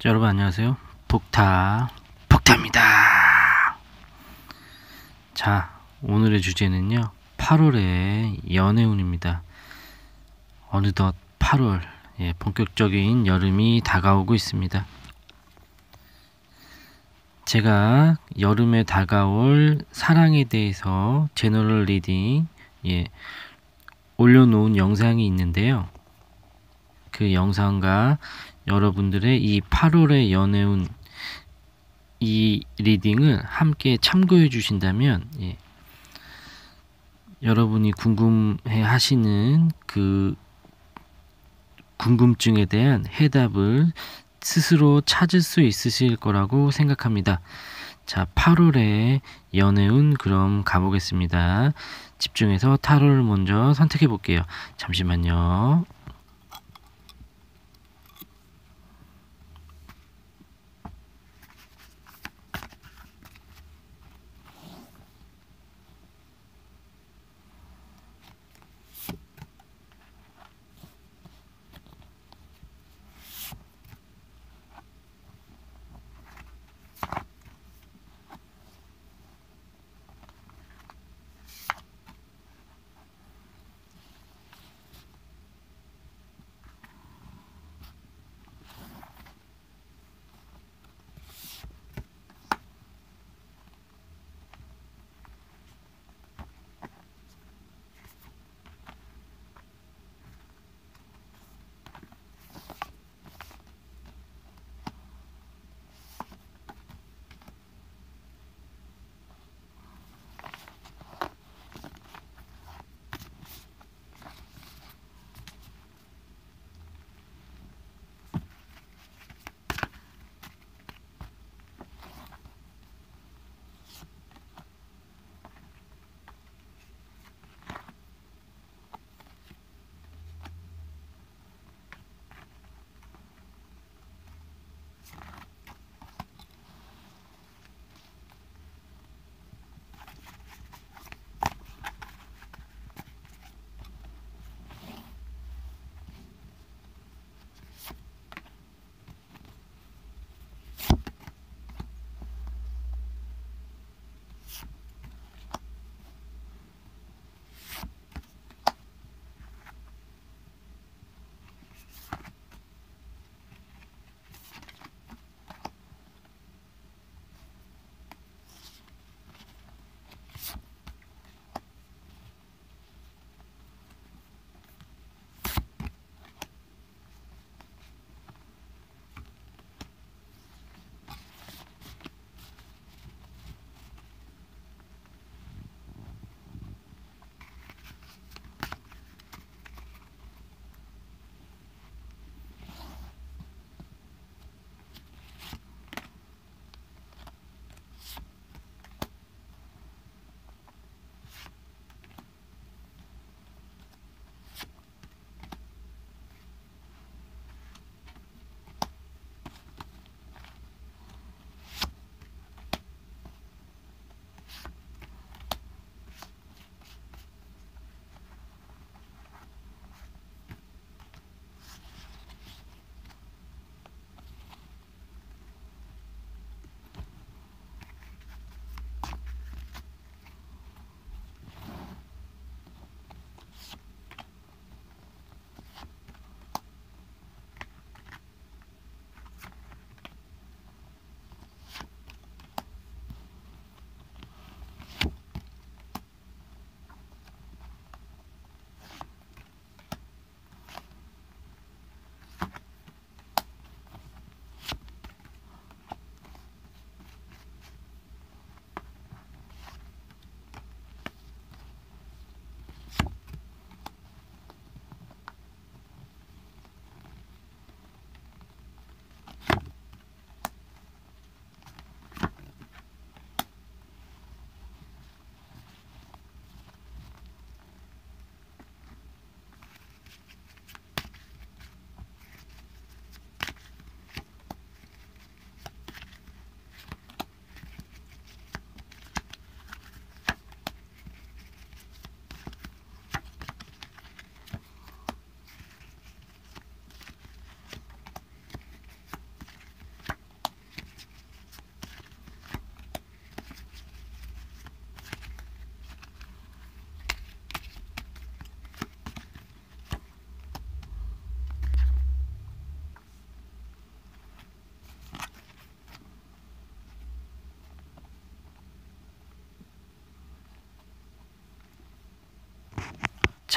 자, 여러분 안녕하세요. 폭타 폭타입니다. 자, 오늘의 주제는요. 8월의 연애운입니다. 어느덧 8월 예, 본격적인 여름이 다가오고 있습니다. 제가 여름에 다가올 사랑에 대해서 제너럴 리딩 예, 올려놓은 영상이 있는데요. 그 영상과 여러분들의 이 8월의 연애운 이 리딩을 함께 참고해 주신다면 예. 여러분이 궁금해 하시는 그 궁금증에 대한 해답을 스스로 찾을 수 있으실 거라고 생각합니다. 자, 8월에 연애운 그럼 가보겠습니다. 집중해서 타로를 먼저 선택해 볼게요. 잠시만요.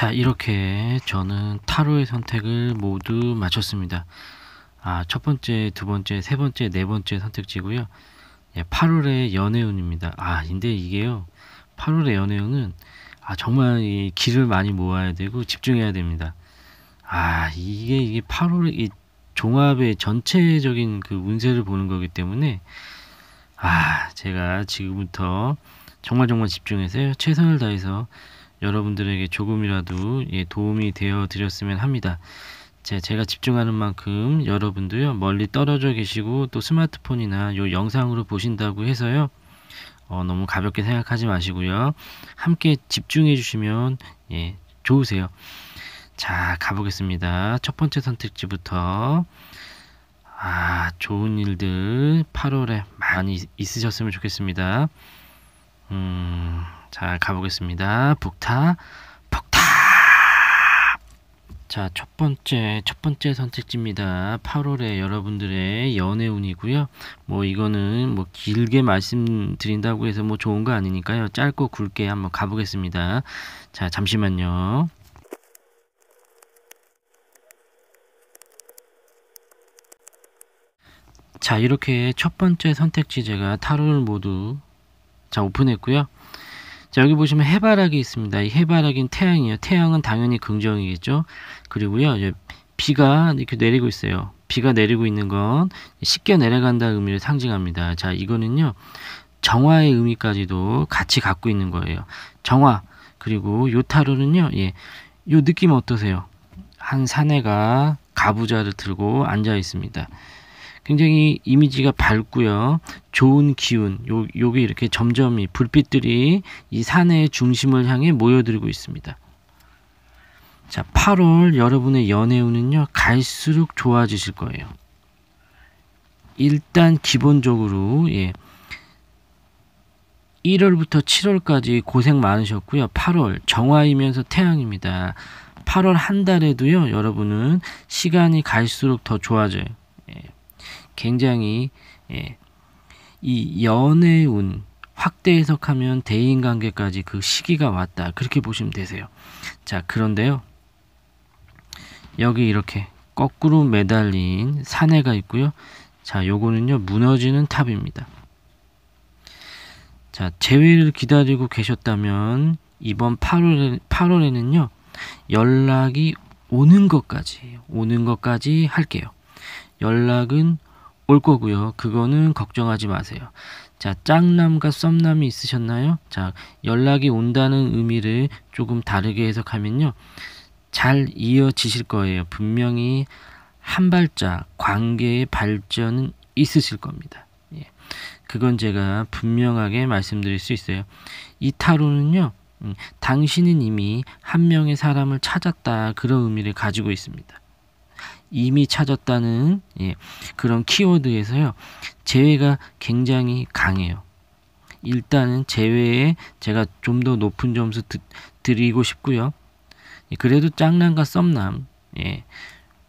자 이렇게 저는 타로의 선택을 모두 마쳤습니다. 아, 첫 번째, 두 번째, 세 번째, 네 번째 선택지고요. 예, 8월의 연애운입니다. 아, 근데 이게요. 8월의 연애운은 아, 정말 이 길을 많이 모아야 되고 집중해야 됩니다. 아, 이게 이게 8월의 이 종합의 전체적인 그 운세를 보는 거기 때문에 아, 제가 지금부터 정말 정말 집중해서 최선을 다해서 여러분들에게 조금이라도 예, 도움이 되어 드렸으면 합니다. 제, 제가 집중하는 만큼 여러분도요 멀리 떨어져 계시고 또 스마트폰이나 요 영상으로 보신다고 해서요 어, 너무 가볍게 생각하지 마시고요 함께 집중해 주시면 예 좋으세요 자 가보겠습니다 첫 번째 선택지부터 아 좋은 일들 8월에 많이 있으셨으면 좋겠습니다 음 자, 가보겠습니다. 북타, 북타! 자, 첫 번째, 첫 번째 선택지입니다. 8월에 여러분들의 연애운이고요. 뭐, 이거는 뭐, 길게 말씀드린다고 해서 뭐 좋은 거 아니니까요. 짧고 굵게 한번 가보겠습니다. 자, 잠시만요. 자, 이렇게 첫 번째 선택지 제가 타로를 모두 자, 오픈했고요. 자, 여기 보시면 해바라기 있습니다. 이 해바라기는 태양이에요. 태양은 당연히 긍정이겠죠. 그리고요, 비가 이렇게 내리고 있어요. 비가 내리고 있는 건 쉽게 내려간다 의미를 상징합니다. 자, 이거는요, 정화의 의미까지도 같이 갖고 있는 거예요. 정화, 그리고 요타로는요, 예, 요 느낌 어떠세요? 한 사내가 가부좌를 들고 앉아 있습니다. 굉장히 이미지가 밝고요. 좋은 기운, 요, 요게 이렇게 점점 이 불빛들이 이 산의 중심을 향해 모여들고 있습니다. 자, 8월 여러분의 연애운은요, 갈수록 좋아지실 거예요. 일단 기본적으로, 예. 1월부터 7월까지 고생 많으셨고요. 8월 정화이면서 태양입니다. 8월 한 달에도요, 여러분은 시간이 갈수록 더 좋아져요. 굉장히 예, 이 연애 운 확대 해석하면 대인관계까지 그 시기가 왔다 그렇게 보시면 되세요. 자 그런데요 여기 이렇게 거꾸로 매달린 사내가 있고요. 자 요거는요 무너지는 탑입니다. 자 재회를 기다리고 계셨다면 이번 8월 8월에는요 연락이 오는 것까지 오는 것까지 할게요. 연락은 올 거고요. 그거는 걱정하지 마세요. 자, 짝남과 썸남이 있으셨나요? 자, 연락이 온다는 의미를 조금 다르게 해석하면요. 잘 이어지실 거예요. 분명히 한 발짝 관계의 발전은 있으실 겁니다. 예. 그건 제가 분명하게 말씀드릴 수 있어요. 이 타로는요, 음, 당신은 이미 한 명의 사람을 찾았다. 그런 의미를 가지고 있습니다. 이미 찾았다는 예, 그런 키워드에서요. 재회가 굉장히 강해요. 일단은 재회에 제가 좀 더 높은 점수 드, 드리고 싶고요. 예, 그래도 짱남과 썸남 예,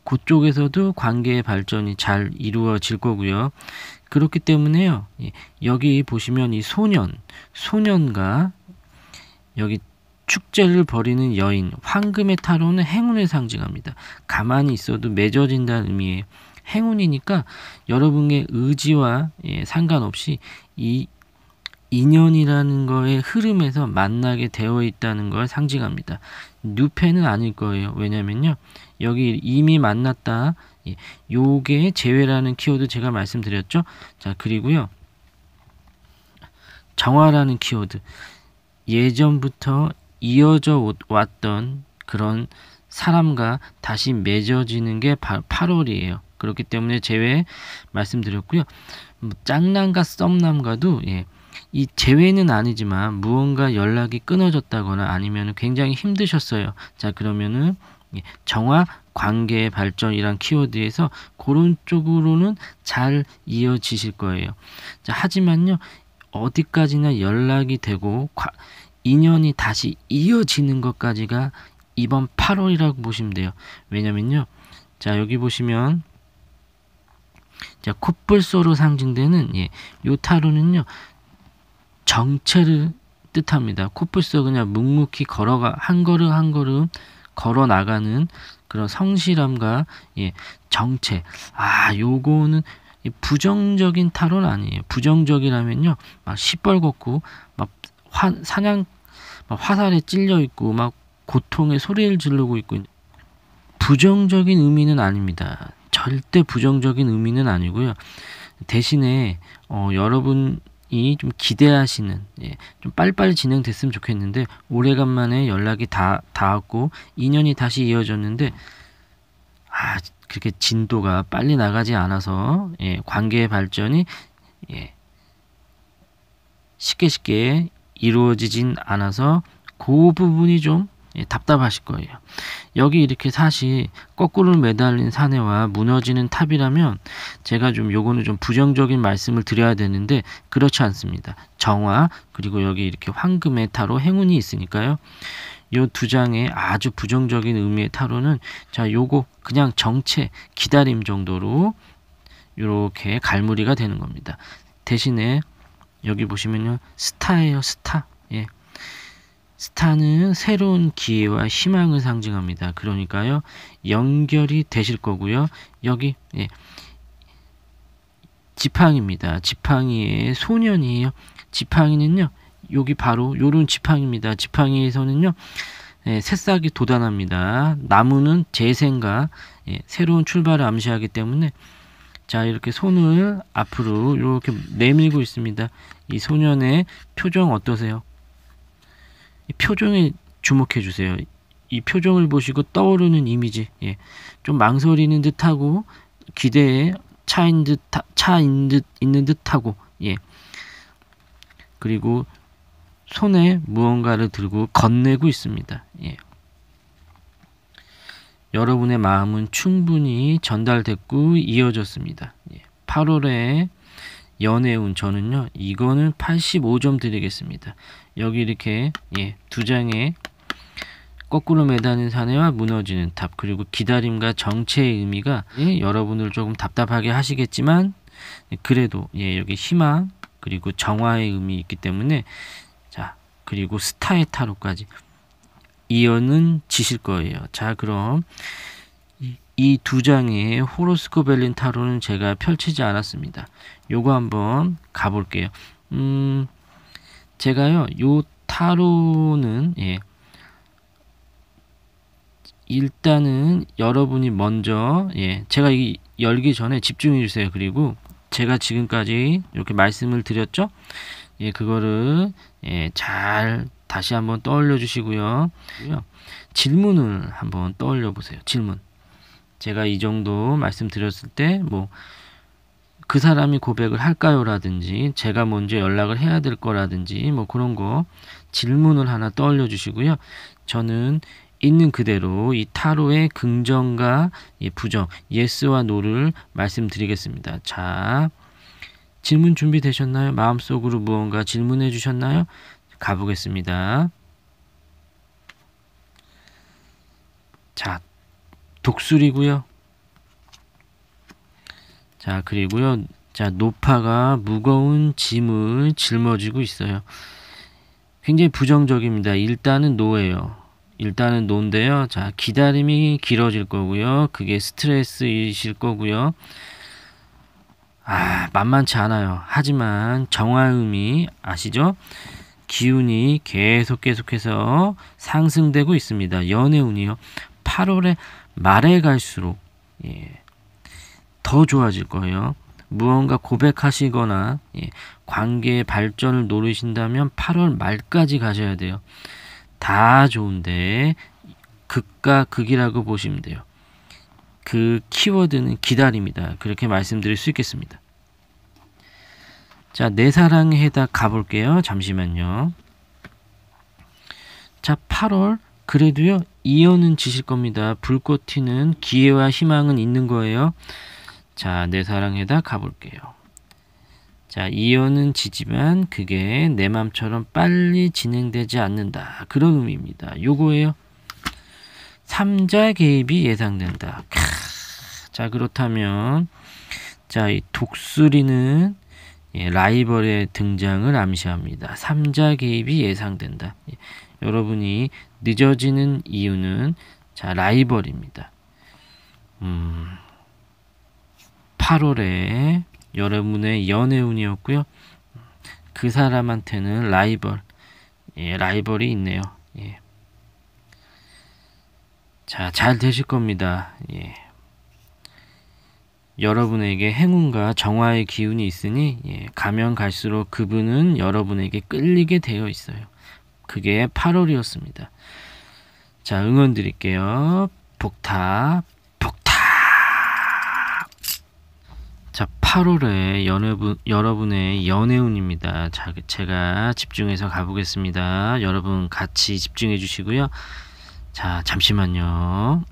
그쪽에서도 관계의 발전이 잘 이루어질 거고요. 그렇기 때문에요. 예, 여기 보시면 이 소년, 소년과 여기 축제를 벌이는 여인, 황금의 타로는 행운을 상징합니다. 가만히 있어도 맺어진다는 의미예요 행운이니까 여러분의 의지와 예, 상관없이 이 인연이라는 거의 흐름에서 만나게 되어 있다는 걸 상징합니다. 누패는 아닐 거예요. 왜냐면요. 여기 이미 만났다. 예, 요게 제외라는 키워드 제가 말씀드렸죠. 자, 그리고요. 정화라는 키워드. 예전부터 이어져 왔던 그런 사람과 다시 맺어지는 게 8월이에요. 그렇기 때문에 제외 말씀드렸고요. 뭐 짝남과 썸남과도 예, 이 제외는 아니지만 무언가 연락이 끊어졌다거나 아니면 굉장히 힘드셨어요. 자 그러면은 예, 정화 관계의 발전이란 키워드에서 그런 쪽으로는 잘 이어지실 거예요. 자, 하지만요 어디까지나 연락이 되고 과, 인연이 다시 이어지는 것까지가 이번 8월이라고 보시면 돼요. 왜냐면요. 자, 여기 보시면 자, 콧불소로 상징되는 예, 요 타로는요. 정체를 뜻합니다. 콧뿔소 그냥 묵묵히 걸어가 한 걸음 한 걸음 걸어 나가는 그런 성실함과 예, 정체. 아, 요거는 부정적인 타로는 아니에요. 부정적이라면요, 막 시뻘겋고 막 화, 사냥 화살에 찔려 있고 막 고통의 소리를 지르고 있고 부정적인 의미는 아닙니다. 절대 부정적인 의미는 아니고요. 대신에 어, 여러분 이좀 기대하시는 예, 좀 빨리빨리 진행됐으면 좋겠는데 오래간만에 연락이 다 닿았고 인연이 다시 이어졌는데 아 그렇게 진도가 빨리 나가지 않아서 예, 관계의 발전이 예, 쉽게 쉽게 이루어지진 않아서 그 부분이 좀 예, 답답하실 거예요. 여기 이렇게 사실 거꾸로 매달린 사내와 무너지는 탑이라면 제가 좀 요거는 좀 부정적인 말씀을 드려야 되는데 그렇지 않습니다. 정화 그리고 여기 이렇게 황금의 타로 행운이 있으니까요. 요 두 장의 아주 부정적인 의미의 타로는 자 요거 그냥 정체 기다림 정도로 이렇게 갈무리가 되는 겁니다. 대신에 여기 보시면요. 스타예요. 스타. 예. 스타는 새로운 기회와 희망을 상징합니다. 그러니까요. 연결이 되실 거고요. 여기 예. 지팡이입니다. 지팡이의 소년이에요. 지팡이는요. 여기 바로 요런 지팡이입니다. 지팡이에서는요. 예, 새싹이 돋아납니다. 나무는 재생과 예, 새로운 출발을 암시하기 때문에 자 이렇게 손을 앞으로 이렇게 내밀고 있습니다. 이 소년의 표정 어떠세요? 표정에 주목해 주세요. 이 표정을 보시고 떠오르는 이미지, 예. 좀 망설이는 듯하고 기대에 차인 듯차듯 있는 듯하고, 예. 그리고 손에 무언가를 들고 건네고 있습니다. 예. 여러분의 마음은 충분히 전달됐고 이어졌습니다. 8월에 예, 연애운 저는요 이거는 85점 드리겠습니다. 여기 이렇게 예, 두 장의 거꾸로 매다는 사내와 무너지는 탑 그리고 기다림과 정체의 의미가 예, 여러분을 조금 답답하게 하시겠지만 예, 그래도 예, 여기 희망 그리고 정화의 의미 있기 때문에 자 그리고 스타의 타로까지 이어는 지실 거예요. 자, 그럼 이 두 장의 호로스코 벨린 타로는 제가 펼치지 않았습니다. 요거 한번 가볼게요. 음, 제가요, 요 타로는, 예, 일단은 여러분이 먼저, 예, 제가 이 열기 전에 집중해 주세요. 그리고 제가 지금까지 이렇게 말씀을 드렸죠? 예, 그거를, 예, 잘 다시 한번 떠올려 주시고요. 질문을 한번 떠올려 보세요. 질문. 제가 이 정도 말씀드렸을 때 뭐 그 사람이 고백을 할까요라든지 제가 먼저 연락을 해야 될 거라든지 뭐 그런 거 질문을 하나 떠올려 주시고요. 저는 있는 그대로 이 타로의 긍정과 부정, 예스와 노를 말씀드리겠습니다. 자, 질문 준비되셨나요? 마음속으로 무언가 질문해 주셨나요? 가보겠습니다. 자, 독수리고요. 자, 그리고요. 자, 노파가 무거운 짐을 짊어지고 있어요. 굉장히 부정적입니다. 일단은 노예요. 일단은 논데요. 자, 기다림이 길어질 거고요. 그게 스트레스이실 거고요. 아, 만만치 않아요. 하지만 정화음이 아시죠? 기운이 계속 계속해서 상승되고 있습니다. 연의 운이요. 8월에 말에 갈수록 예, 더 좋아질 거예요. 무언가 고백하시거나 예, 관계의 발전을 노리신다면 8월 말까지 가셔야 돼요. 다 좋은데 극과 극이라고 보시면 돼요. 그 키워드는 기다립니다. 그렇게 말씀드릴 수 있겠습니다. 자, 내사랑에다 가볼게요. 잠시만요. 자, 8월. 그래도요, 이어는 지실 겁니다. 불꽃 튀는 기회와 희망은 있는 거예요. 자, 내사랑에다 가볼게요. 자, 이어는 지지만 그게 내 맘처럼 빨리 진행되지 않는다. 그런 의미입니다. 요거예요. 3자 개입이 예상된다. 캬. 자, 그렇다면 자, 이 독수리는 예, 라이벌의 등장을 암시합니다. 3자 개입이 예상된다. 예, 여러분이 늦어지는 이유는 자 라이벌입니다. 음, 8월에 여러분의 연애운이었고요. 그 사람한테는 라이벌, 예, 라이벌이 있네요. 예. 자, 잘 되실 겁니다. 예. 여러분에게 행운과 정화의 기운이 있으니 예, 가면 갈수록 그분은 여러분에게 끌리게 되어 있어요. 그게 8월이었습니다. 자, 응원 드릴게요. 복탑, 복탑. 자, 8월에 연애분, 여러분의 연애운입니다. 자, 그 제가 집중해서 가보겠습니다. 여러분 같이 집중해 주시고요. 자, 잠시만요.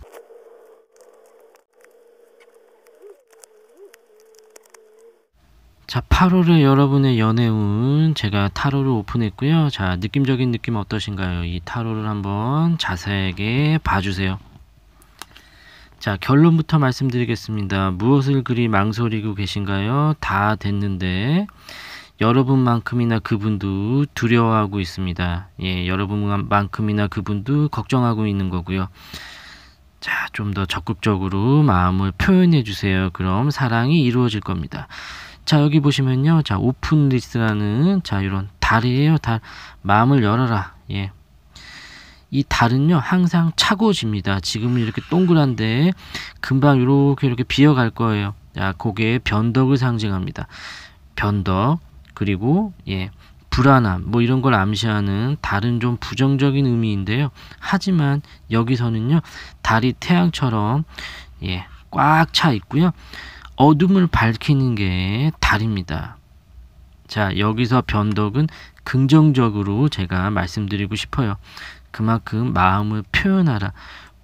자, 8호를 여러분의 연애운 제가 타로를 오픈했고요. 자, 느낌적인 느낌 어떠신가요? 이 타로를 한번 자세하게 봐주세요. 자, 결론부터 말씀드리겠습니다. 무엇을 그리 망설이고 계신가요? 다 됐는데 여러분만큼이나 그분도 두려워하고 있습니다. 예, 여러분만큼이나 그분도 걱정하고 있는 거고요. 자, 좀 더 적극적으로 마음을 표현해 주세요. 그럼 사랑이 이루어질 겁니다. 자 여기 보시면요 자 오픈 리스라는 자 이런 달이에요 달 마음을 열어라 예. 이 달은요 항상 차고 집니다 지금은 이렇게 동그란데 금방 이렇게 이렇게 비어갈 거예요 자 그게 변덕을 상징합니다 변덕 그리고 예 불안함 뭐 이런 걸 암시하는 달은 좀 부정적인 의미인데요 하지만 여기서는요 달이 태양처럼 예 꽉 차 있고요 어둠을 밝히는 게 달입니다. 자, 여기서 변덕은 긍정적으로 제가 말씀드리고 싶어요. 그만큼 마음을 표현하라,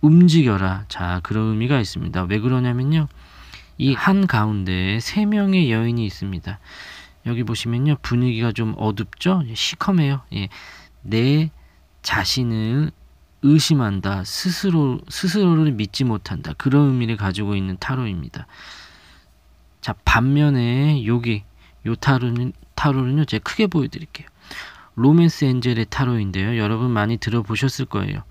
움직여라. 자, 그런 의미가 있습니다. 왜 그러냐면요. 이 한 가운데 세 명의 여인이 있습니다. 여기 보시면요. 분위기가 좀 어둡죠? 예, 시커매요. 예. 내 자신을 의심한다. 스스로 스스로를 믿지 못한다. 그런 의미를 가지고 있는 타로입니다. 자, 반면에 여기 요 타로는 타로는요. 제가 크게 보여 드릴게요. 로맨스 엔젤의 타로인데요. 여러분 많이 들어보셨을 거예요.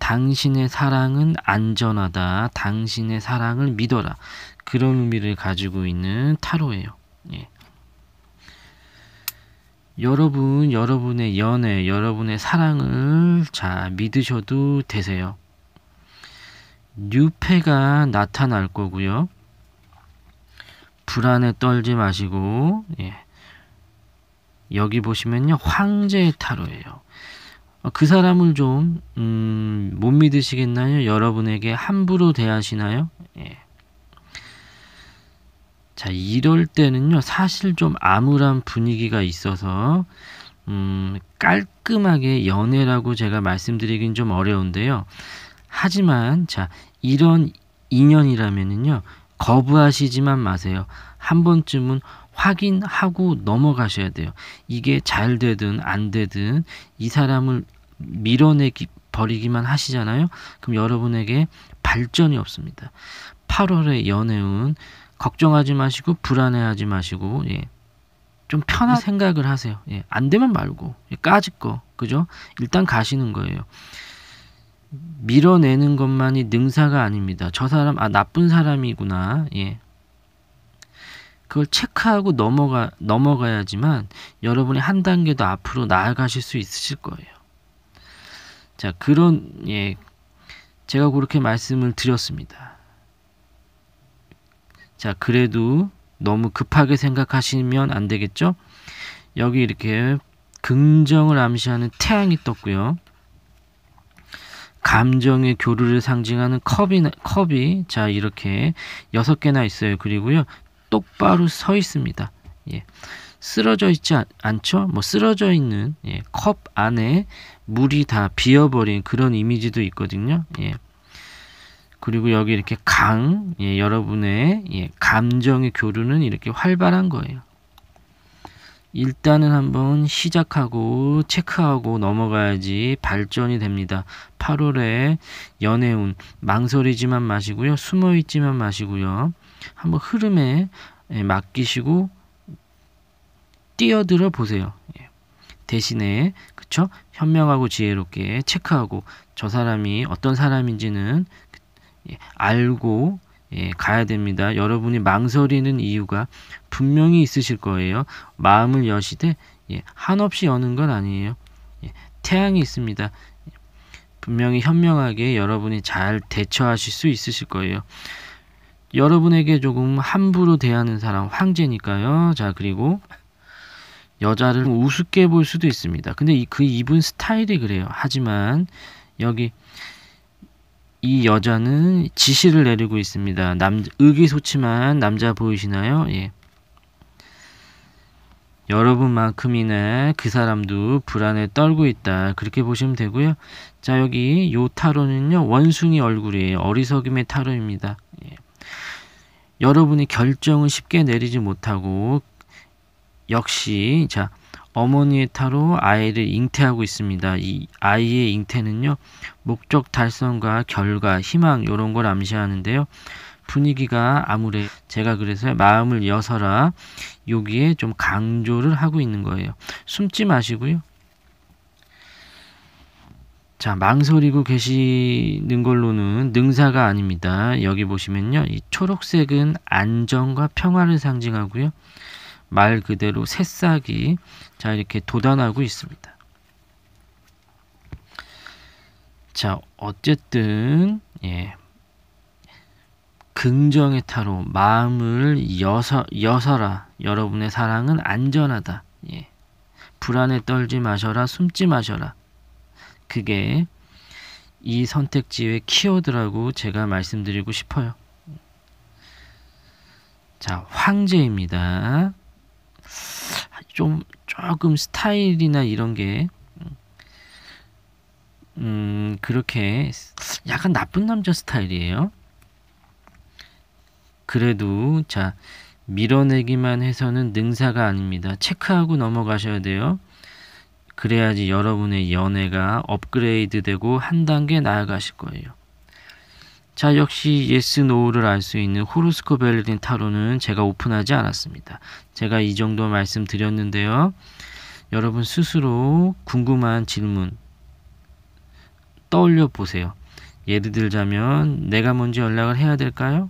당신의 사랑은 안전하다. 당신의 사랑을 믿어라. 그런 의미를 가지고 있는 타로예요. 예. 여러분, 여러분의 연애, 여러분의 사랑을 자 믿으셔도 되세요. 뉴페가 나타날 거고요. 불안에 떨지 마시고 예. 여기 보시면요 황제의 타로예요. 그 사람을 좀못 음, 믿으시겠나요? 여러분에게 함부로 대하시나요? 예. 자 이럴 때는요 사실 좀 암울한 분위기가 있어서 음, 깔끔하게 연애라고 제가 말씀드리긴 좀 어려운데요. 하지만 자 이런 인연이라면은요 거부하시지만 마세요. 한 번쯤은 확인하고 넘어가셔야 돼요. 이게 잘 되든 안 되든 이 사람을 밀어내기 버리기만 하시잖아요. 그럼 여러분에게 발전이 없습니다. 8월의 연애운 걱정하지 마시고 불안해하지 마시고 예. 좀 편한 음. 생각을 하세요. 예. 안 되면 말고 예. 까짓 거 그죠? 일단 가시는 거예요. 밀어내는 것만이 능사가 아닙니다. 저 사람 아 나쁜 사람이구나. 예. 그걸 체크하고 넘어가 넘어가야지만 여러분이 한 단계 도 앞으로 나아가실 수 있으실 거예요. 자, 그런 예. 제가 그렇게 말씀을 드렸습니다. 자, 그래도 너무 급하게 생각하시면 안 되겠죠? 여기 이렇게 긍정을 암시하는 태양이 떴고요. 감정의 교류를 상징하는 컵이, 컵이 자 이렇게 여섯 개나 있어요. 그리고요 똑바로 서 있습니다. 예. 쓰러져 있지 않, 죠뭐 쓰러져 있는 예, 컵 안에 물이 다 비어버린 그런 이미지도 있거든요. 예. 그리고 여기 이렇게 강, 예, 여러분의 예, 감정의 교류는 이렇게 활발한 거예요. 일단은 한번 시작하고 체크하고 넘어가야지 발전이 됩니다. 8월에 연애운 망설이지만 마시고요. 숨어있지만 마시고요. 한번 흐름에 예, 맡기시고 뛰어들어 보세요. 예. 대신에 그쵸 현명하고 지혜롭게 체크하고 저 사람이 어떤 사람인지는 예, 알고 예, 가야 됩니다. 여러분이 망설이는 이유가 분명히 있으실 거예요. 마음을 여시되 예, 한없이 여는 건 아니에요. 예, 태양이 있습니다. 분명히 현명하게 여러분이 잘 대처하실 수 있으실 거예요. 여러분에게 조금 함부로 대하는 사람 황제니까요. 자 그리고 여자를 우습게 볼 수도 있습니다. 근데 그 이분 스타일이 그래요. 하지만 여기 이 여자는 지시를 내리고 있습니다. 남 의기소침한 남자 보이시나요? 예. 여러분만큼이나 그 사람도 불안에 떨고 있다. 그렇게 보시면 되고요. 자 여기 요 타로는요. 원숭이 얼굴이에요. 어리석임의 타로입니다. 예. 여러분이 결정을 쉽게 내리지 못하고 역시 자 어머니의 타로 아이를 잉태하고 있습니다. 이 아이의 잉태는요, 목적 달성과 결과, 희망, 요런걸 암시하는데요. 분위기가 아무래 제가 그래서 마음을 여서라 여기에 좀 강조를 하고 있는 거예요. 숨지 마시고요. 자, 망설이고 계시는 걸로는 능사가 아닙니다. 여기 보시면요. 이 초록색은 안정과 평화를 상징하고요. 말 그대로 새싹이 자 이렇게 돋아나고 있습니다. 자 어쨌든 예 긍정의 타로 마음을 여서 여서라 여러분의 사랑은 안전하다 예 불안에 떨지 마셔라 숨지 마셔라 그게 이 선택지의 키워드라고 제가 말씀드리고 싶어요. 자, 황제입니다. 좀 조금 스타일이나 이런 게 음, 음, 그렇게 약간 나쁜 남자 스타일이에요. 그래도 자 밀어내기만 해서는 능사가 아닙니다. 체크하고 넘어가셔야 돼요. 그래야지 여러분의 연애가 업그레이드되고 한 단계 나아가실 거예요. 자 역시 예스 노우를 알 수 있는 호르스코 벨레딘 타로는 제가 오픈하지 않았습니다. 제가 이 정도 말씀드렸는데요. 여러분 스스로 궁금한 질문 떠올려 보세요. 예를 들자면 내가 먼저 연락을 해야 될까요?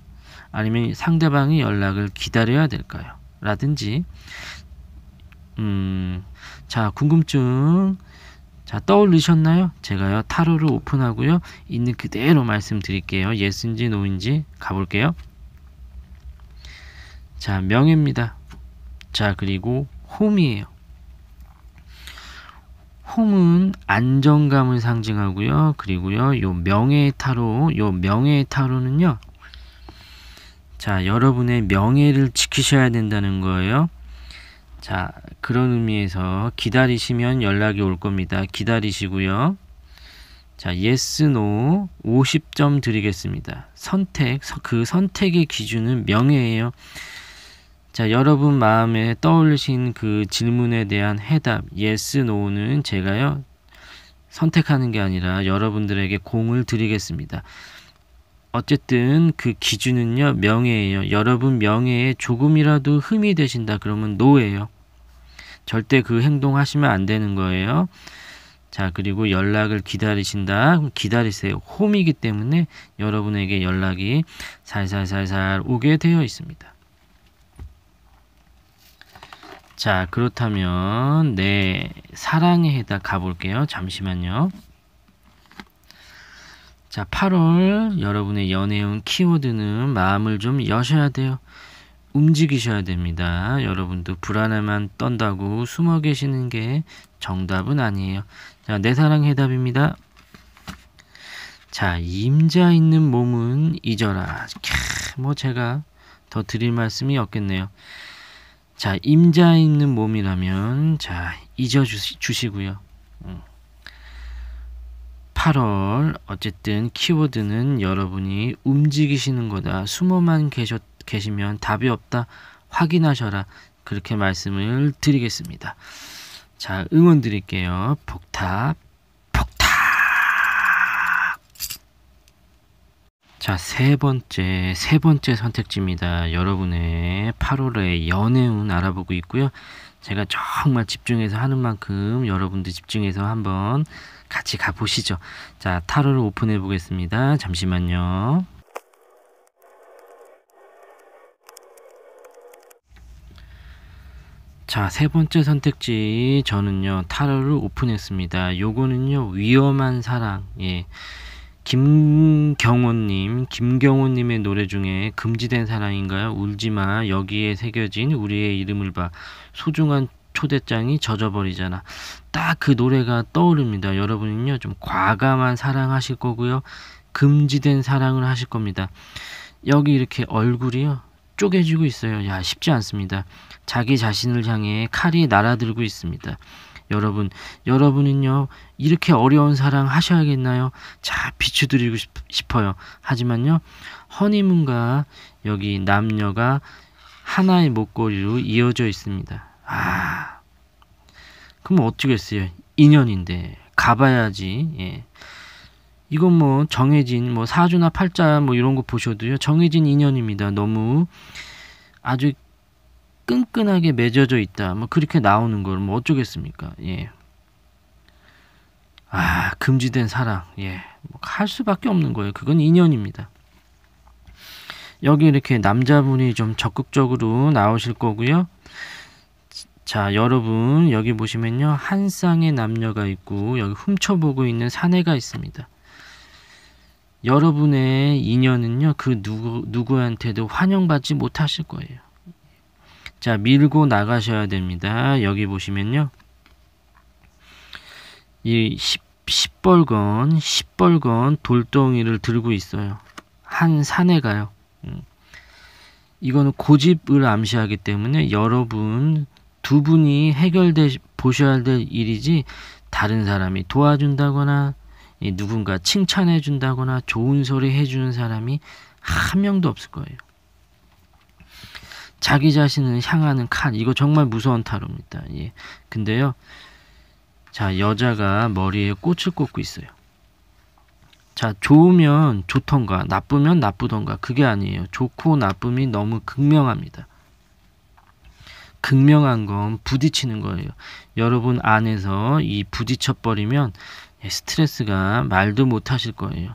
아니면 상대방이 연락을 기다려야 될까요? 라든지 음, 자 궁금증 자 떠올리셨나요? 제가요 타로를 오픈하고요 있는 그대로 말씀드릴게요 예스인지 노인지 가볼게요 자명입니다자 그리고 홈이에요 홈은 안정감을 상징하고요 그리고요 요 명예의 타로 요 명예의 타로는요 자 여러분의 명예를 지키셔야 된다는 거예요 자, 그런 의미에서 기다리시면 연락이 올 겁니다. 기다리시고요. 자, yes, no 50점 드리겠습니다. 선택, 그 선택의 기준은 명예예요. 자, 여러분 마음에 떠올리신 그 질문에 대한 해답 yes, no는 제가요. 선택하는 게 아니라 여러분들에게 공을 드리겠습니다. 어쨌든 그 기준은요 명예예요. 여러분 명예에 조금이라도 흠이 되신다 그러면 노예요. 절대 그 행동하시면 안 되는 거예요. 자, 그리고 연락을 기다리신다. 기다리세요. 홈이기 때문에 여러분에게 연락이 살살살살 오게 되어 있습니다. 자, 그렇다면 네, 사랑에 해다 가볼게요. 잠시만요. 자, 8월 여러분의 연애운 키워드는 마음을 좀 여셔야 돼요. 움직이셔야 됩니다. 여러분도 불안에만 떤다고 숨어 계시는 게 정답은 아니에요. 자, 내 사랑 해답입니다. 자, 임자 있는 몸은 잊어라. 캬, 뭐 제가 더 드릴 말씀이 없겠네요. 자, 임자 있는 몸이라면 자, 잊어 주시고요. 8월 음. 어쨌든 키워드는 여러분이 움직이시는 거다. 숨어만 계셨 계시면 답이 없다 확인하셔라 그렇게 말씀을 드리겠습니다. 자 응원 드릴게요. 폭탑 폭탑 자세 번째 세 번째 선택지입니다. 여러분의 8월의 연애운 알아보고 있고요. 제가 정말 집중해서 하는 만큼 여러분도 집중해서 한번 같이 가보시죠. 자 타로를 오픈해 보겠습니다. 잠시만요. 자, 세 번째 선택지 저는요. 타로를 오픈했습니다. 요거는요. 위험한 사랑. 예. 김경호님, 김경호님의 노래 중에 금지된 사랑인가요? 울지마 여기에 새겨진 우리의 이름을 봐 소중한 초대장이 젖어버리잖아. 딱 그 노래가 떠오릅니다. 여러분은요 좀 과감한 사랑하실 거고요 금지된 사랑을 하실 겁니다. 여기 이렇게 얼굴이요 쪼개지고 있어요. 야 쉽지 않습니다. 자기 자신을 향해 칼이 날아들고 있습니다. 여러분, 여러분은요, 이렇게 어려운 사랑 하셔야겠나요? 자, 비추드리고 싶, 어요 하지만요, 허니문과 여기 남녀가 하나의 목걸이로 이어져 있습니다. 아, 그럼 어쩌겠어요? 인연인데, 가봐야지. 예. 이건 뭐 정해진 뭐 사주나 팔자 뭐 이런 거 보셔도요 정해진 인연입니다. 너무 아주 끈끈하게 맺어져 있다. 뭐 그렇게 나오는 걸뭐 어쩌겠습니까? 예. 아, 금지된 사랑. 예. 뭐할 수밖에 없는 거예요. 그건 인연입니다. 여기 이렇게 남자분이 좀 적극적으로 나오실 거고요. 자, 여러분 여기 보시면요. 한 쌍의 남녀가 있고 여기 훔쳐보고 있는 사내가 있습니다. 여러분의 인연은요. 그 누구 누구한테도 환영받지 못하실 거예요. 자, 밀고 나가셔야 됩니다. 여기 보시면요. 이 10, 건1 0건 돌덩이를 들고 있어요. 한 산에 가요. 음. 이거는 고집을 암시하기 때문에 여러분 두 분이 해결돼 보셔야 될 일이지 다른 사람이 도와준다거나 누군가 칭찬해 준다거나 좋은 소리 해주는 사람이 한 명도 없을 거예요. 자기 자신을 향하는 칸 이거 정말 무서운 타로입니다. 예. 근데요. 자, 여자가 머리에 꽃을 꽂고 있어요. 자, 좋으면 좋던가 나쁘면 나쁘던가 그게 아니에요. 좋고 나쁨이 너무 극명합니다. 극명한 건 부딪히는 거예요. 여러분 안에서 이 부딪혀 버리면 예, 스트레스가 말도 못 하실 거예요.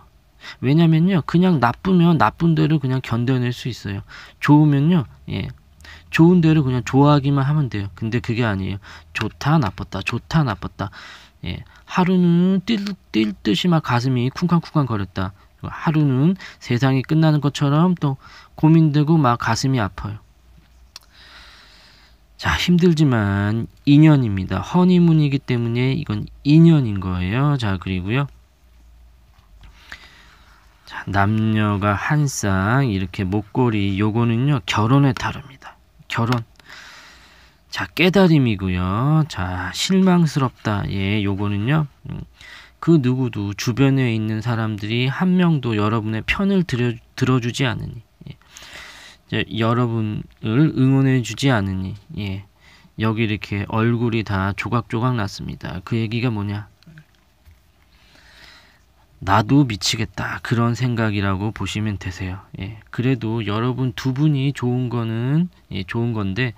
왜냐면요. 그냥 나쁘면 나쁜 대로 그냥 견뎌낼 수 있어요. 좋으면요. 예. 좋은 대로 그냥 좋아하기만 하면 돼요. 근데 그게 아니에요. 좋다, 나빴다, 좋다, 나빴다. 예. 하루는 뛸, 뛸 듯이 막 가슴이 쿵쾅쿵쾅 거렸다. 하루는 세상이 끝나는 것처럼 또 고민되고 막 가슴이 아파요. 자, 힘들지만 인연입니다. 허니문이기 때문에 이건 인연인 거예요. 자, 그리고요. 자, 남녀가 한 쌍 이렇게 목걸이 요거는요 결혼에 다릅니다. 결혼 자 깨달음이고요. 자 실망스럽다 예 요거는요 음, 그 누구도 주변에 있는 사람들이 한 명도 여러분의 편을 들여, 들어주지 않으니 예. 자, 여러분을 응원해주지 않으니 예. 여기 이렇게 얼굴이 다 조각조각 났습니다. 그 얘기가 뭐냐 나도 미치겠다 그런 생각이라고 보시면 되세요. 예, 그래도 여러분 두 분이 좋은 거는 예, 좋은 건데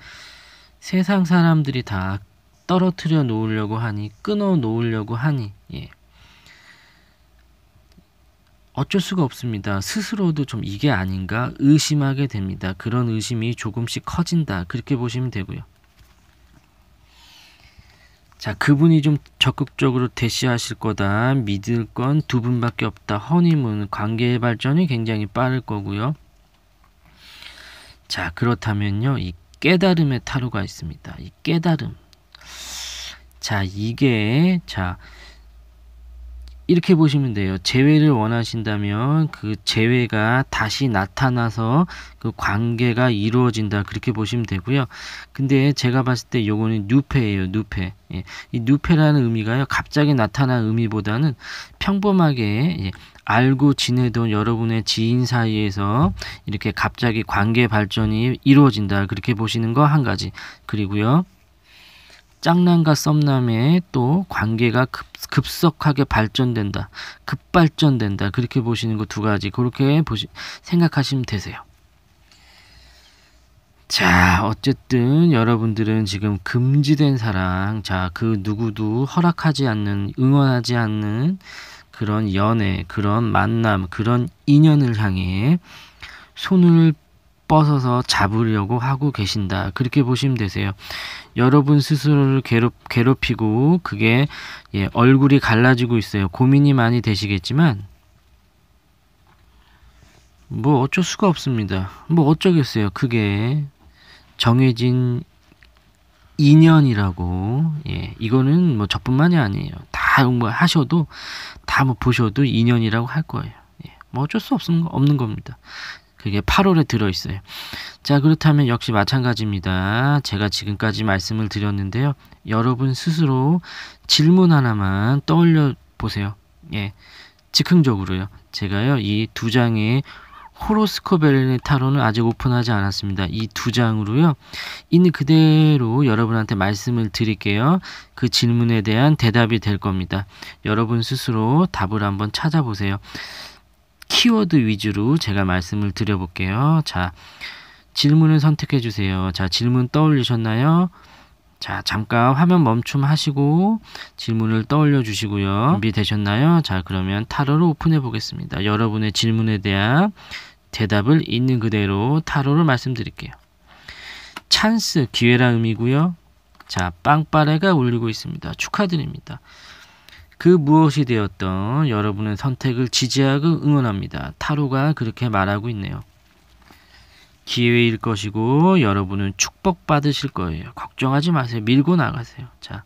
세상 사람들이 다 떨어뜨려 놓으려고 하니 끊어 놓으려고 하니 예. 어쩔 수가 없습니다. 스스로도 좀 이게 아닌가 의심하게 됩니다. 그런 의심이 조금씩 커진다 그렇게 보시면 되고요. 자, 그분이 좀 적극적으로 대시하실 거다. 믿을 건 두 분밖에 없다. 허니문 관계의 발전이 굉장히 빠를 거고요. 자, 그렇다면요. 이 깨달음의 타로가 있습니다. 이 깨달음. 자, 이게 자, 이렇게 보시면 돼요. 재회를 원하신다면 그 재회가 다시 나타나서 그 관계가 이루어진다 그렇게 보시면 되고요. 근데 제가 봤을 때 요거는 뉴페예요. 뉴페. 예. 이 뉴페라는 의미가요. 갑자기 나타난 의미보다는 평범하게 예. 알고 지내던 여러분의 지인 사이에서 이렇게 갑자기 관계 발전이 이루어진다 그렇게 보시는 거 한 가지. 그리고요. 짱남과 썸남의 또 관계가 급, 급속하게 발전된다. 급발전된다. 그렇게 보시는 거 두 가지 그렇게 보시 생각하시면 되세요. 자, 어쨌든 여러분들은 지금 금지된 사랑, 자, 그 누구도 허락하지 않는, 응원하지 않는 그런 연애, 그런 만남, 그런 인연을 향해 손을 뻗어서 잡으려고 하고 계신다. 그렇게 보시면 되세요. 여러분 스스로를 괴롭, 괴롭히고 그게 예, 얼굴이 갈라지고 있어요. 고민이 많이 되시겠지만 뭐 어쩔 수가 없습니다. 뭐 어쩌겠어요. 그게 정해진 인연이라고 예 이거는 뭐 저뿐만이 아니에요 다 뭐 하셔도 다 뭐 보셔도 인연이라고 할 거예요 예, 뭐 어쩔 수 없는, 없는 겁니다 그게 8월에 들어있어요. 자, 그렇다면 역시 마찬가지입니다. 제가 지금까지 말씀을 드렸는데요. 여러분 스스로 질문 하나만 떠올려 보세요. 예. 즉흥적으로요. 제가요, 이 두 장의 호로스코벨린의 타로는 아직 오픈하지 않았습니다. 이 두 장으로요. 있는 그대로 여러분한테 말씀을 드릴게요. 그 질문에 대한 대답이 될 겁니다. 여러분 스스로 답을 한번 찾아보세요. 키워드 위주로 제가 말씀을 드려볼게요. 자, 질문을 선택해 주세요. 자, 질문 떠올리셨나요? 자, 잠깐 화면 멈춤 하시고 질문을 떠올려 주시고요. 준비되셨나요? 자, 그러면 타로를 오픈해 보겠습니다. 여러분의 질문에 대한 대답을 있는 그대로 타로를 말씀드릴게요. 찬스, 기회라 의미고요. 자, 빵빠레가 울리고 있습니다. 축하드립니다. 그 무엇이 되었던 여러분의 선택을 지지하고 응원합니다. 타로가 그렇게 말하고 있네요. 기회일 것이고 여러분은 축복받으실 거예요. 걱정하지 마세요. 밀고 나가세요. 자.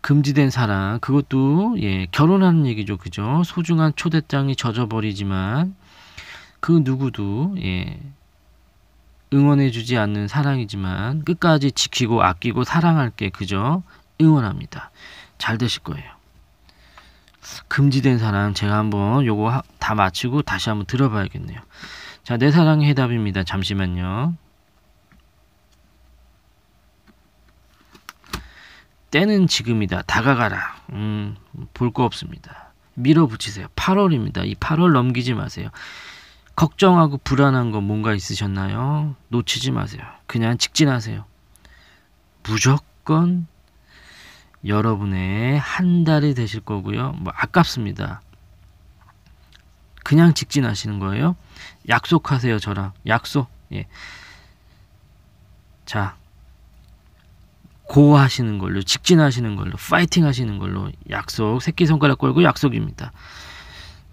금지된 사랑 그것도 예, 결혼하는 얘기죠. 그죠? 소중한 초대장이 젖어버리지만 그 누구도 예, 응원해주지 않는 사랑이지만 끝까지 지키고 아끼고 사랑할게. 그죠? 응원합니다. 잘 되실 거예요. 금지된 사랑 제가 한번 요거 다 마치고 다시 한번 들어봐야겠네요. 자, 내 사랑의 해답입니다. 잠시만요. 때는 지금이다. 다가가라. 음, 볼 거 없습니다. 밀어붙이세요. 8월입니다. 이 8월 넘기지 마세요. 걱정하고 불안한 거 뭔가 있으셨나요? 놓치지 마세요. 그냥 직진하세요. 무조건 여러분의 한 달이 되실 거고요. 뭐 아깝습니다. 그냥 직진하시는 거예요. 약속하세요, 저랑. 약속. 예. 자. 고 하시는 걸로, 직진하시는 걸로, 파이팅 하시는 걸로 약속. 새끼 손가락 걸고 약속입니다.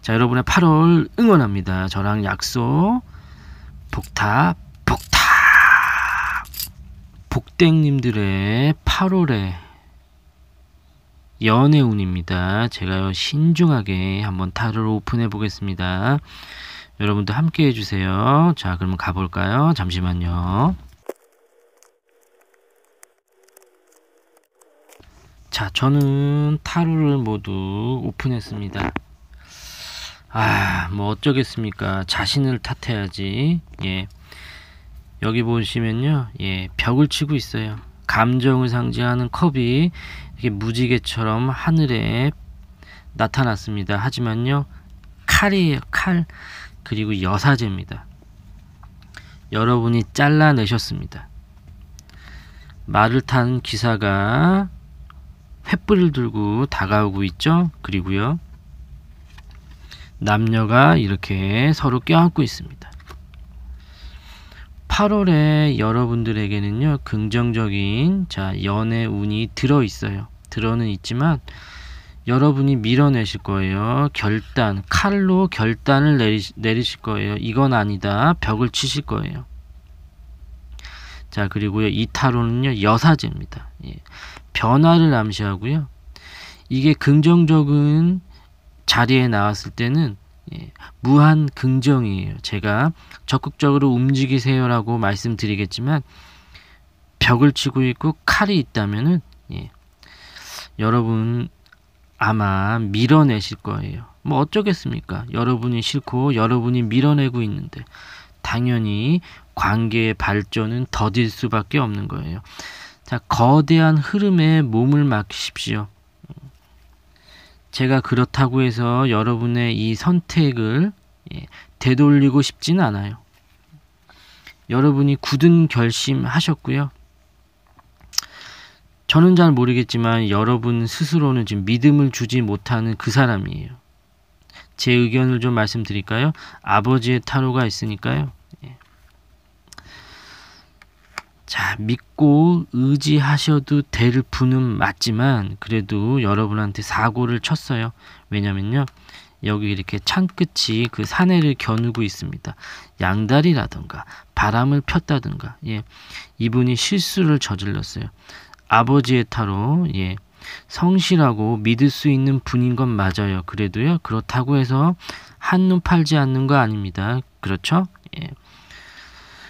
자, 여러분의 8월 응원합니다. 저랑 약속. 복타복타 복땡님들의 8월에 연애 운입니다. 제가요 신중하게 한번 타를 오픈해 보겠습니다. 여러분도 함께 해주세요. 자 그럼 가볼까요? 잠시만요. 자 저는 타로를 모두 오픈했습니다. 아뭐 어쩌겠습니까 자신을 탓해야지 예 여기 보시면요 예 벽을 치고 있어요 감정을 상징하는 컵이 이게 무지개처럼 하늘에 나타났습니다. 하지만요, 칼이에요, 칼. 그리고 여사제입니다. 여러분이 잘라내셨습니다. 말을 탄 기사가 횃불을 들고 다가오고 있죠. 그리고요. 남녀가 이렇게 서로 껴안고 있습니다. 8월에 여러분들에게는요. 긍정적인 자, 연애 운이 들어 있어요. 들어는 있지만 여러분이 밀어내실 거예요. 결단, 칼로 결단을 내리, 내리실 거예요. 이건 아니다. 벽을 치실 거예요. 자, 그리고요. 이 타로는요. 여사제입니다. 예. 변화를 암시하고요. 이게 긍정적인 자리에 나왔을 때는 예, 무한 긍정이에요. 제가 적극적으로 움직이세요라고 말씀드리겠지만 벽을 치고 있고 칼이 있다면은 예, 여러분 아마 밀어내실 거예요. 뭐 어쩌겠습니까? 여러분이 싫고 여러분이 밀어내고 있는데 당연히 관계의 발전은 더딜 수밖에 없는 거예요. 자, 거대한 흐름에 몸을 맡기십시오. 제가 그렇다고 해서 여러분의 이 선택을 예, 되돌리고 싶진 않아요. 여러분이 굳은 결심하셨고요. 저는 잘 모르겠지만 여러분 스스로는 지금 믿음을 주지 못하는 그 사람이에요. 제 의견을 좀 말씀드릴까요? 아버지의 타로가 있으니까요. 예. 자, 믿고 의지하셔도 대를 부는 맞지만 그래도 여러분한테 사고를 쳤어요. 왜냐면요. 여기 이렇게 창끝이 그 사내를 겨누고 있습니다. 양다리라던가 바람을 폈다든가 예. 이분이 실수를 저질렀어요. 아버지의 타로 예. 성실하고 믿을 수 있는 분인 건 맞아요. 그래도요. 그렇다고 해서 한눈 팔지 않는 거 아닙니다. 그렇죠? 예.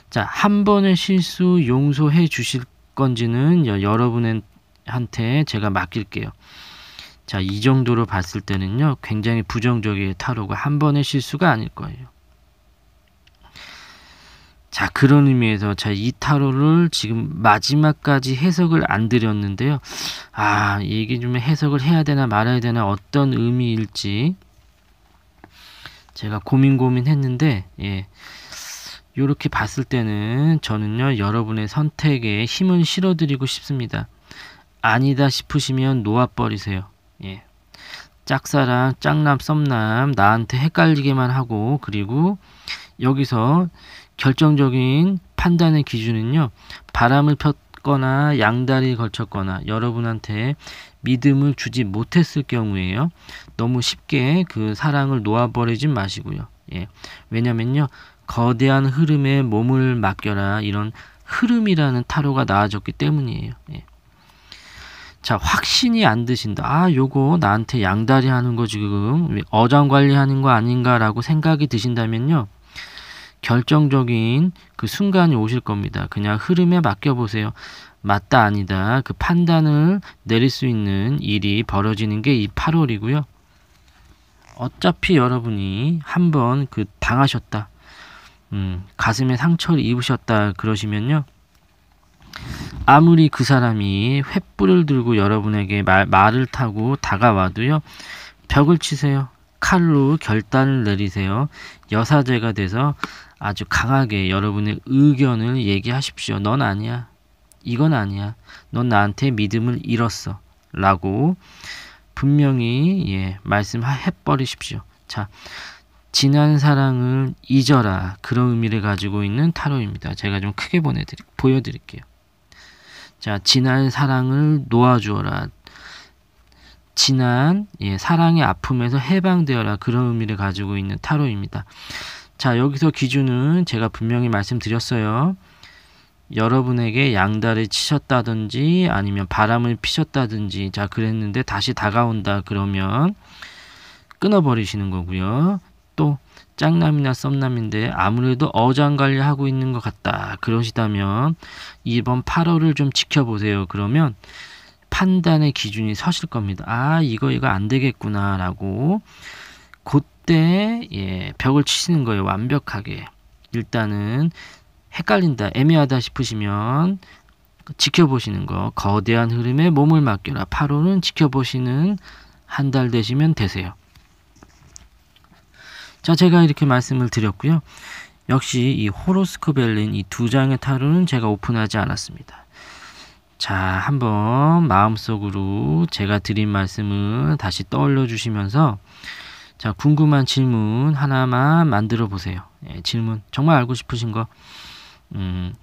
자, 한 번의 실수 용서해 주실 건지는 여러분한테 제가 맡길게요. 자, 이 정도로 봤을 때는요. 굉장히 부정적인 타로가 한 번의 실수가 아닐 거예요. 자, 그런 의미에서 자, 이 타로를 지금 마지막까지 해석을 안 드렸는데요. 아, 이게 좀 해석을 해야 되나 말아야 되나 어떤 의미일지 제가 고민 고민 했는데 예. 요렇게 봤을 때는 저는요, 여러분의 선택에 힘을 실어 드리고 싶습니다. 아니다 싶으시면 놓아 버리세요. 예. 짝사랑, 짝남, 썸남 나한테 헷갈리게만 하고 그리고 여기서 결정적인 판단의 기준은요. 바람을 폈거나 양다리 걸쳤거나 여러분한테 믿음을 주지 못했을 경우에요. 너무 쉽게 그 사랑을 놓아버리지 마시고요. 예. 왜냐면요. 거대한 흐름에 몸을 맡겨라 이런 흐름이라는 타로가 나와졌기 때문이에요. 예. 자 확신이 안 드신다. 아 요거 나한테 양다리 하는 거 지금 어장 관리하는 거 아닌가라고 생각이 드신다면요. 결정적인 그 순간이 오실 겁니다. 그냥 흐름에 맡겨보세요. 맞다 아니다 그 판단을 내릴 수 있는 일이 벌어지는 게 이 8월이고요. 어차피 여러분이 한번 그 당하셨다. 음, 가슴에 상처를 입으셨다 그러시면요. 아무리 그 사람이 횃불을 들고 여러분에게 말, 말을 타고 다가와도요. 벽을 치세요. 칼로 결단을 내리세요. 여사제가 돼서 아주 강하게 여러분의 의견을 얘기하십시오. 넌 아니야. 이건 아니야. 넌 나한테 믿음을 잃었어. 라고 분명히 예, 말씀해 버리십시오. 자, 지난 사랑을 잊어라. 그런 의미를 가지고 있는 타로입니다. 제가 좀 크게 보내드리, 보여드릴게요. 자, 지난 사랑을 놓아주어라. 지난 예, 사랑의 아픔에서 해방되어라. 그런 의미를 가지고 있는 타로입니다. 자, 여기서 기준은 제가 분명히 말씀드렸어요. 여러분에게 양다리 치셨다든지 아니면 바람을 피셨다든지 자 그랬는데 다시 다가온다 그러면 끊어버리시는 거고요. 또 짝남이나 썸남인데 아무래도 어장관리하고 있는 것 같다 그러시다면 이번 8월을 좀 지켜보세요. 그러면 판단의 기준이 서실 겁니다. 아 이거 이거 안 되겠구나 라고 곧 이때 예, 벽을 치시는 거예요. 완벽하게. 일단은 헷갈린다, 애매하다 싶으시면 지켜보시는 거. 거대한 흐름에 몸을 맡겨라. 8호는 지켜보시는 한 달 되시면 되세요. 자, 제가 이렇게 말씀을 드렸고요. 역시 이 호로스코 벨린 이 두 장의 타로는 제가 오픈하지 않았습니다. 자, 한번 마음속으로 제가 드린 말씀을 다시 떠올려 주시면서 자, 궁금한 질문 하나만 만들어 보세요. 예, 질문. 정말 알고 싶으신 거. 음,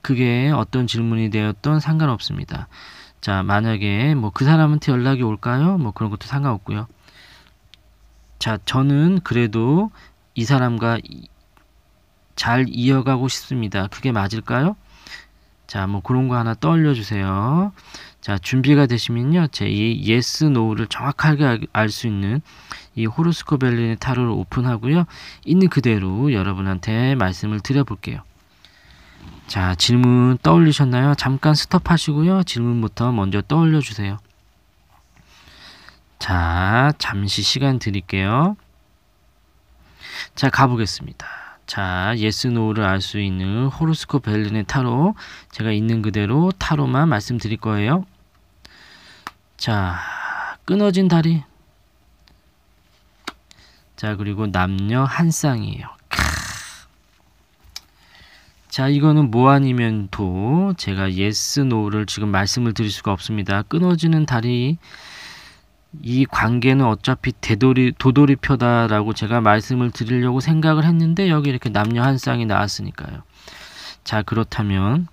그게 어떤 질문이 되었던 상관없습니다. 자, 만약에 뭐 그 사람한테 연락이 올까요? 뭐 그런 것도 상관없고요. 자, 저는 그래도 이 사람과 잘 이어가고 싶습니다. 그게 맞을까요? 자, 뭐 그런 거 하나 떠올려 주세요. 자, 준비가 되시면요. 제 예스 노우를 정확하게 알 수 있는 이호르스코 벨린의 타로를 오픈하고요. 있는 그대로 여러분한테 말씀을 드려볼게요. 자, 질문 떠올리셨나요? 잠깐 스톱하시고요. 질문부터 먼저 떠올려 주세요. 자, 잠시 시간 드릴게요. 자, 가보겠습니다. 자, 예스 노우를 알 수 있는 호르스코 벨린의 타로 제가 있는 그대로 타로만 말씀드릴 거예요. 자, 끊어진 다리 자, 그리고 남녀 한 쌍이에요. 자, 이거는 뭐 아니면 도. 제가 yes, n 를 지금 말씀을 드릴 수가 없습니다. 끊어지는 다리, 이 관계는 어차피 대돌이, 도돌이 표다라고 제가 말씀을 드리려고 생각을 했는데, 여기 이렇게 남녀 한 쌍이 나왔으니까요. 자, 그렇다면,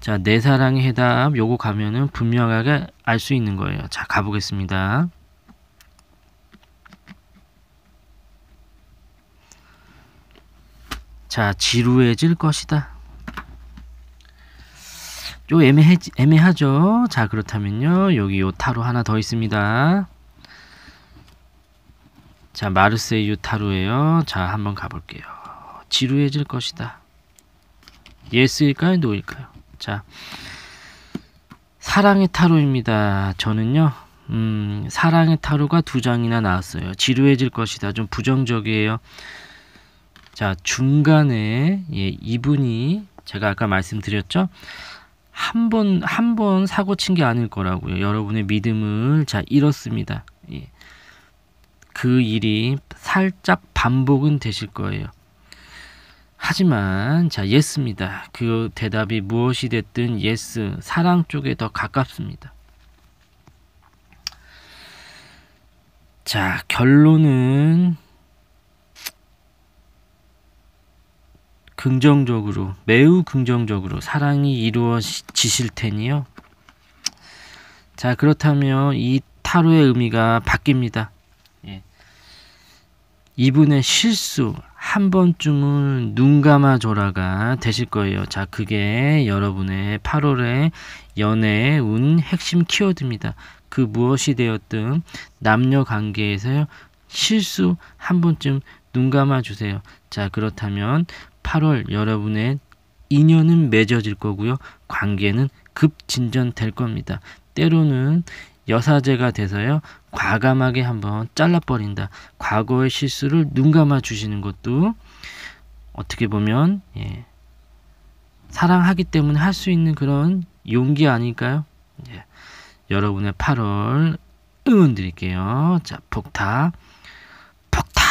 자, 내 네 사랑의 해답 요거 가면은 분명하게 알 수 있는 거예요. 자, 가보겠습니다. 자, 지루해질 것이다. 좀 애매해, 애매하죠? 자, 그렇다면요. 여기 요 타로 하나 더 있습니다. 자, 마르세유 타로예요. 자, 한번 가볼게요. 지루해질 것이다. 예스일까요? 노일까요? 자, 사랑의 타로입니다. 저는요. 음, 사랑의 타로가 두 장이나 나왔어요. 지루해질 것이다. 좀 부정적이에요. 자, 중간에 예, 이분이 제가 아까 말씀드렸죠? 한 번, 한 번 사고 친 게 아닐 거라고요. 여러분의 믿음을 자, 잃었습니다. 예. 그 일이 살짝 반복은 되실 거예요. 하지만 자 예스입니다. 그 대답이 무엇이 됐든 예스 사랑 쪽에 더 가깝습니다. 자 결론은 긍정적으로 매우 긍정적으로 사랑이 이루어지실 테니요. 자 그렇다면 이 타로의 의미가 바뀝니다. 예. 이분의 실수 한 번쯤은 눈 감아줘라가 되실 거예요. 자 그게 여러분의 8월의 연애의 운 핵심 키워드입니다. 그 무엇이 되었든 남녀 관계에서 실수 한 번쯤 눈 감아주세요. 자 그렇다면 8월 여러분의 인연은 맺어질 거고요. 관계는 급진전될 겁니다. 때로는 여사제가 돼서요. 과감하게 한번 잘라버린다. 과거의 실수를 눈 감아 주시는 것도 어떻게 보면 예, 사랑하기 때문에 할 수 있는 그런 용기 아닐까요? 예, 여러분의 8월 응원 드릴게요. 자, 폭타. 폭타.